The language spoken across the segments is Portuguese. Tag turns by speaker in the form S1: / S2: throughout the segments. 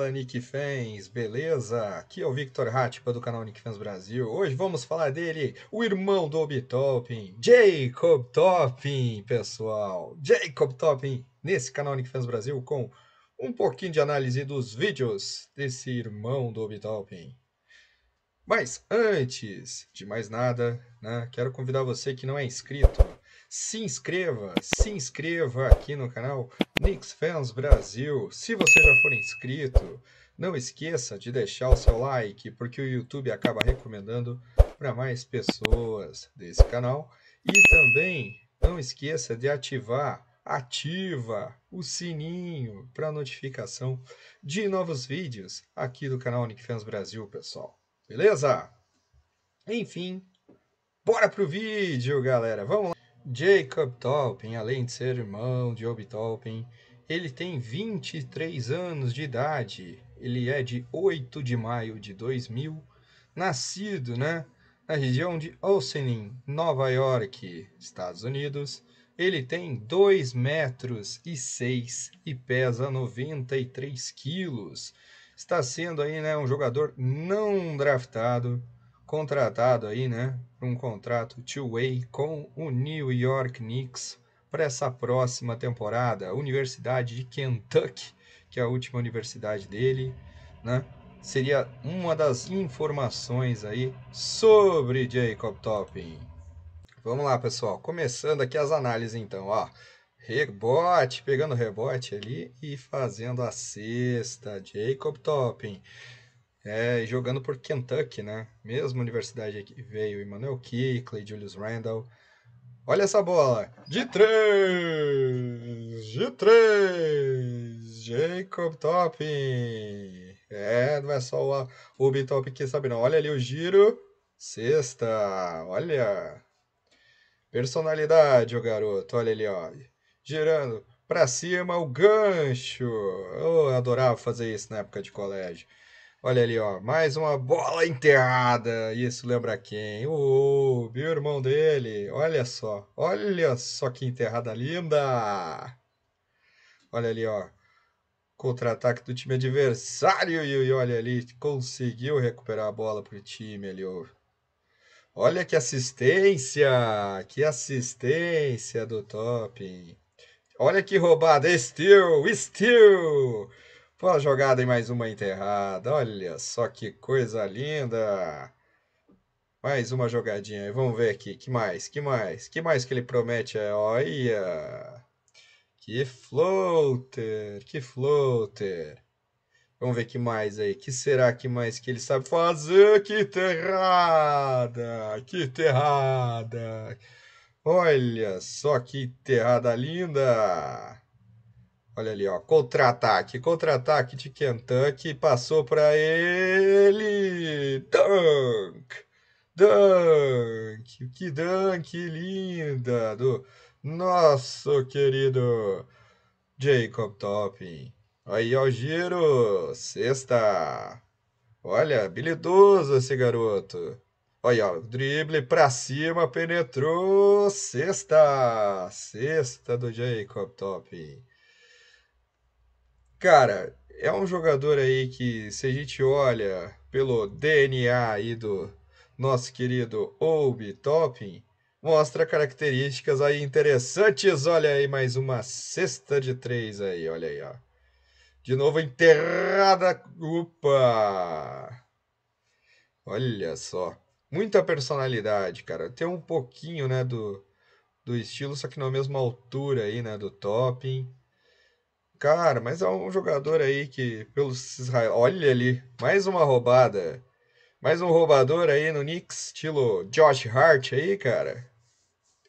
S1: Fala Nick Fans, beleza? Aqui é o Victor Hatipa do canal Nick Fans Brasil. Hoje vamos falar dele, o irmão do Obi Toppin, Jacob Topping, pessoal. Jacob Topping, nesse canal Nick Fans Brasil com um pouquinho de análise dos vídeos desse irmão do Obi Toppin. Mas antes de mais nada, né, quero convidar você que não é inscrito se inscreva, se inscreva aqui no canal Knicks Fans Brasil. Se você já for inscrito, não esqueça de deixar o seu like, porque o YouTube acaba recomendando para mais pessoas desse canal. E também não esqueça de ativar, ativa o sininho para notificação de novos vídeos aqui do canal Nick Fans Brasil, pessoal. Beleza? Enfim, bora pro vídeo, galera. Vamos lá. Jacob Tolkien, além de ser irmão de Obi Tolkien, ele tem 23 anos de idade. Ele é de 8 de maio de 2000, nascido né, na região de Ossining, Nova York, Estados Unidos. Ele tem 2 metros e 6 e pesa 93 quilos. Está sendo aí né, um jogador não draftado contratado aí, né, um contrato two-way com o New York Knicks para essa próxima temporada. Universidade de Kentucky, que é a última universidade dele, né? Seria uma das informações aí sobre Jacob Topping. Vamos lá, pessoal. Começando aqui as análises, então, ó. Rebote, pegando rebote ali e fazendo a sexta. Jacob Topping é, jogando por Kentucky, né? Mesma universidade que veio Emmanuel Clay, Julius Randall. Olha essa bola! De três! De três! Jacob Top, É, não é só o, o Top que sabe não. Olha ali o giro. Sexta! Olha! Personalidade, o garoto. Olha ali, ó. Girando pra cima o gancho. Eu adorava fazer isso na época de colégio. Olha ali, ó. Mais uma bola enterrada. Isso lembra quem? O meu irmão dele. Olha só. Olha só que enterrada linda. Olha ali, ó. Contra-ataque do time adversário. E olha ali, conseguiu recuperar a bola pro time ali, ó. Olha que assistência! Que assistência do Top! Olha que roubada! Steel! Steel! Bola jogada e mais uma enterrada. Olha só que coisa linda. Mais uma jogadinha. Vamos ver aqui. Que mais? Que mais? Que mais que ele promete? É, olha. Que floater. Que floater. Vamos ver que mais aí. Que será que mais que ele sabe fazer? Que enterrada. Que enterrada. Olha só que enterrada linda. Olha ali, ó. Contra-ataque. Contra-ataque de Kentucky. Passou para ele. Dunk! Dunk! Que dunk linda do nosso querido Jacob Topping. Aí, ó, o giro. Sexta. Olha, habilidoso esse garoto. Olha, ó, drible para cima, penetrou. Sexta. Sexta do Jacob Topping. Cara, é um jogador aí que, se a gente olha pelo DNA aí do nosso querido Obi Topping, mostra características aí interessantes. Olha aí, mais uma cesta de três aí, olha aí, ó. De novo enterrada. Opa! Olha só. Muita personalidade, cara. Tem um pouquinho, né, do, do estilo, só que na mesma altura aí, né, do Topping. Cara, mas é um jogador aí que, pelos Israel. Olha ali, mais uma roubada. Mais um roubador aí no Knicks, estilo Josh Hart aí, cara.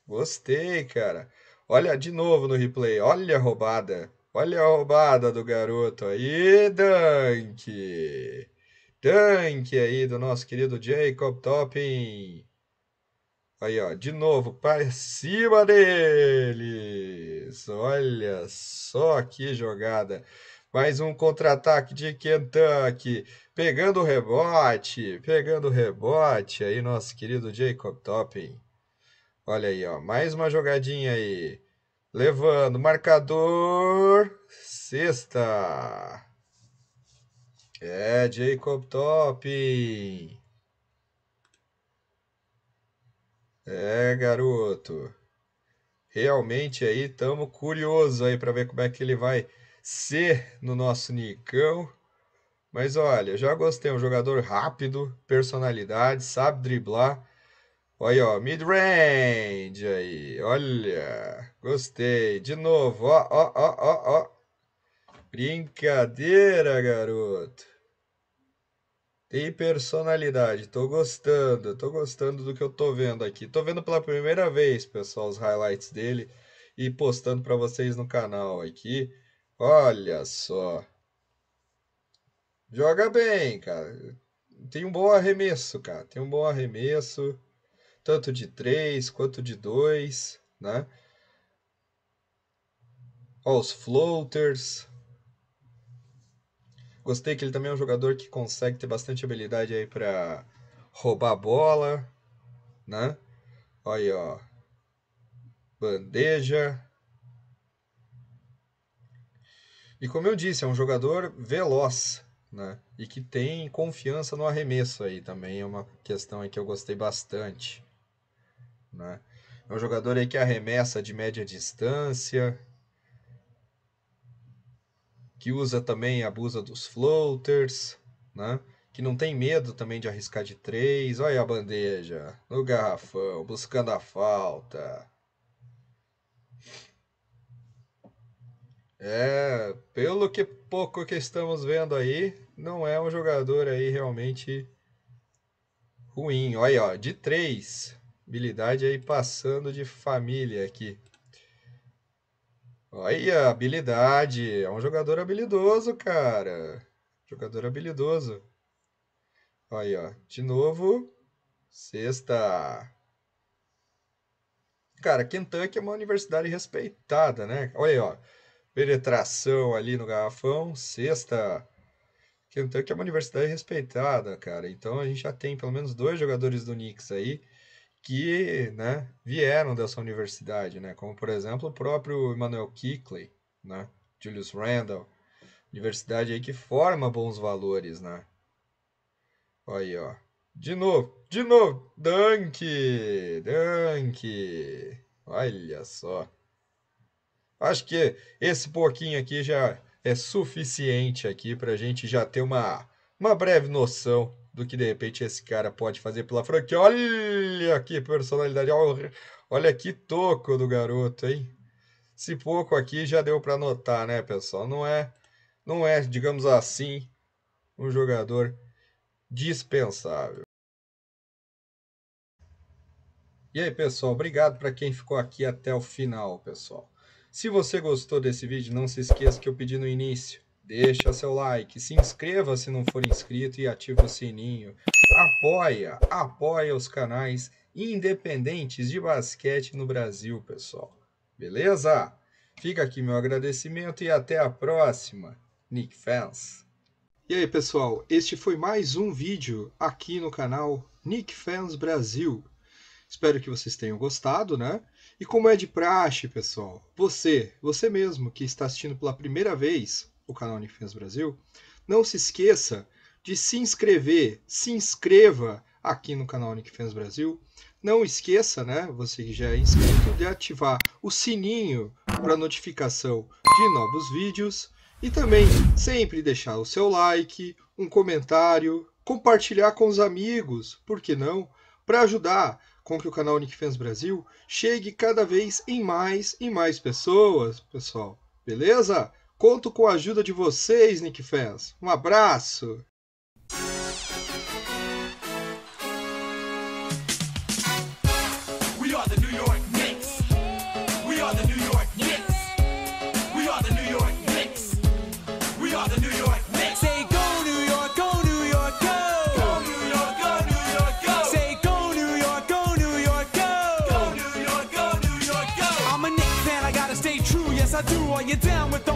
S1: Gostei, cara. Olha de novo no replay. Olha a roubada. Olha a roubada do garoto aí, Dunk. Dunk aí do nosso querido Jacob Topping. Aí, ó, de novo para cima dele. Olha só que jogada. Mais um contra-ataque de Kentucky. Pegando o rebote. Pegando o rebote. Aí, nosso querido Jacob Topping. Olha aí, ó. Mais uma jogadinha aí. Levando. Marcador. Sexta. É, Jacob Topping. É, garoto realmente aí estamos curiosos aí para ver como é que ele vai ser no nosso Nicão. Mas olha, já gostei, um jogador rápido, personalidade, sabe driblar. Olha, ó, mid-range aí, olha, gostei. De novo, ó, ó, ó, ó, ó. Brincadeira, garoto. Tem personalidade. Tô gostando. Tô gostando do que eu tô vendo aqui. Tô vendo pela primeira vez, pessoal, os highlights dele e postando para vocês no canal aqui. Olha só. Joga bem, cara. Tem um bom arremesso, cara. Tem um bom arremesso, tanto de 3 quanto de 2, né? Ó, os floaters, Gostei que ele também é um jogador que consegue ter bastante habilidade aí para roubar a bola, né? Olha aí, ó. Bandeja. E como eu disse, é um jogador veloz, né? E que tem confiança no arremesso aí também é uma questão aí que eu gostei bastante, né? É um jogador aí que arremessa de média distância, que usa também, abusa dos floaters, né? que não tem medo também de arriscar de três. Olha a bandeja no garrafão, buscando a falta. É, pelo que pouco que estamos vendo aí, não é um jogador aí realmente ruim. Olha, ó, de três, habilidade aí passando de família aqui. Olha, habilidade. É um jogador habilidoso, cara. Jogador habilidoso. Aí, ó. De novo. Sexta. Cara, Kentucky é uma universidade respeitada, né? Olha aí, ó. Penetração ali no garrafão. Sexta. Kentucky é uma universidade respeitada, cara. Então a gente já tem pelo menos dois jogadores do Knicks aí que né, vieram dessa universidade, né, como por exemplo o próprio Emmanuel Kickley, né, Julius Randall, universidade aí que forma bons valores, né? Olha aí, ó. De novo, de novo, Dunk, Dunk. Olha só. Acho que esse pouquinho aqui já é suficiente aqui para a gente já ter uma, uma breve noção do que de repente esse cara pode fazer pela franquia. Olha que personalidade, olha que toco do garoto, hein? Esse pouco aqui já deu para notar, né, pessoal? Não é, não é, digamos assim, um jogador dispensável. E aí, pessoal, obrigado para quem ficou aqui até o final, pessoal. Se você gostou desse vídeo, não se esqueça que eu pedi no início deixa seu like, se inscreva se não for inscrito e ativa o sininho. Apoia, apoia os canais independentes de basquete no Brasil, pessoal. Beleza? Fica aqui meu agradecimento e até a próxima, Nick Fans. E aí, pessoal, este foi mais um vídeo aqui no canal Nick Fans Brasil. Espero que vocês tenham gostado, né? E como é de praxe, pessoal, você, você mesmo que está assistindo pela primeira vez, o canal OnlyFans Brasil, não se esqueça de se inscrever, se inscreva aqui no canal OnlyFans Brasil. Não esqueça, né, você que já é inscrito, de ativar o sininho para notificação de novos vídeos e também sempre deixar o seu like, um comentário, compartilhar com os amigos, por que não, para ajudar com que o canal OnlyFans Brasil chegue cada vez em mais e mais pessoas, pessoal. Beleza? Conto com a ajuda de vocês, Nick Fans. Um abraço! Are down with the